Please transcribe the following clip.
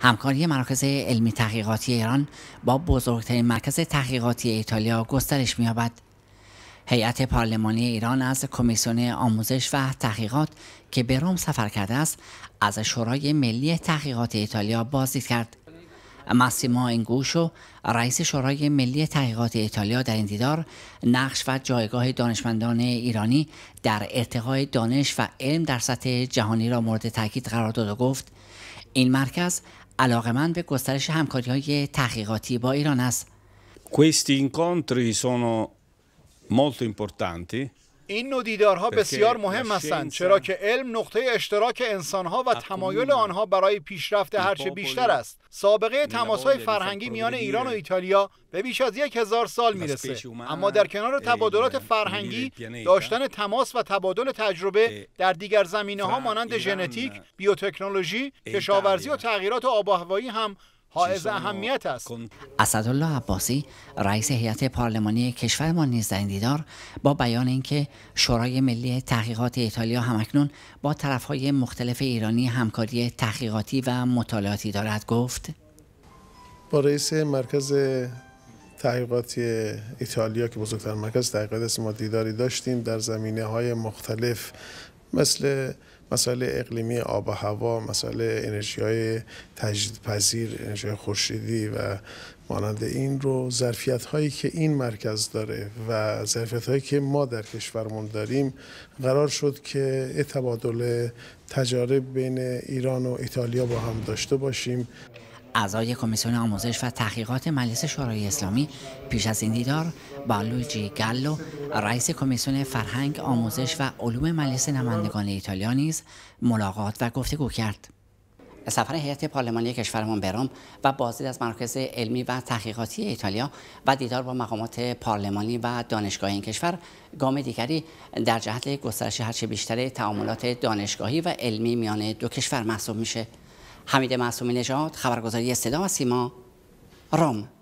همکاری مراکز علمی تحقیقاتی ایران با بزرگترین مرکز تحقیقاتی ایتالیا گسترش می‌یابد. هیئت پارلمانی ایران از کمیسیون آموزش و تحقیقات که به روم سفر کرده است از شورای ملی تحقیقات ایتالیا بازدید کرد ماسیمو انگوشو رئیس شورای ملی تحقیقات ایتالیا در این دیدار نقش و جایگاه دانشمندان ایرانی در ارتقای دانش و علم در سطح جهانی را مورد تاکید قرار داد و گفت این مرکز من به گسترش همکاری های تحقیقاتی با ایران است. molto این نوع دیدارها بسیار مهم هستند چرا که علم نقطه اشتراک انسانها و تمایل آنها برای پیشرفت هرچه بیشتر است سابقه تماسهای یعنی فرهنگی میان ایران و ایتالیا به بیش از یک هزار سال میرسه اما در کنار تبادلات فرهنگی یعنی داشتن تماس و تبادل تجربه در دیگر زمینه ها مانند ژنتیک، بیوتکنولوژی، کشاورزی و تغییرات آب هوایی هم حائز اهمیت است اسدالله عباسی رئیس هیئت پارلمانی ما نیز در این دیدار با بیان اینکه شورای ملی تحقیقات ایتالیا همکنون با طرفهای مختلف ایرانی همکاری تحقیقاتی و مطالعاتی دارد گفت با رئیس مرکز تحقیقاتی ایتالیا که بزرگتر مرکز تحقیقات است ما دیداری داشتیم در زمینه های مختلف مثل مسئله اقلیمی آب و هوا مسئله انرژی های تجدیدپذیر انرژی خورشیدی و مانند این رو ظرفیت هایی که این مرکز داره و ظرفیت هایی که ما در کشورمون داریم قرار شد که تبادل تجارب بین ایران و ایتالیا با هم داشته باشیم اعضای کمیسیون آموزش و تحقیقات مجلس شورای اسلامی پیش از این دیدار با لویجی گالو رئیس کمیسیون فرهنگ آموزش و علوم مجلس نمایندگان ایتالیا نیز ملاقات و گفتگو کرد سفر هیئت پارلمانی کشورمان به روم و بازدید از مرکز علمی و تحقیقاتی ایتالیا و دیدار با مقامات پارلمانی و دانشگاه این کشور گام دیگری در جهت گسترش هرچه بیشتر تعاملات دانشگاهی و علمی میان دو کشور محسوب میشه حمید معصومی نژاد خبرگزاری صدا و سیما روم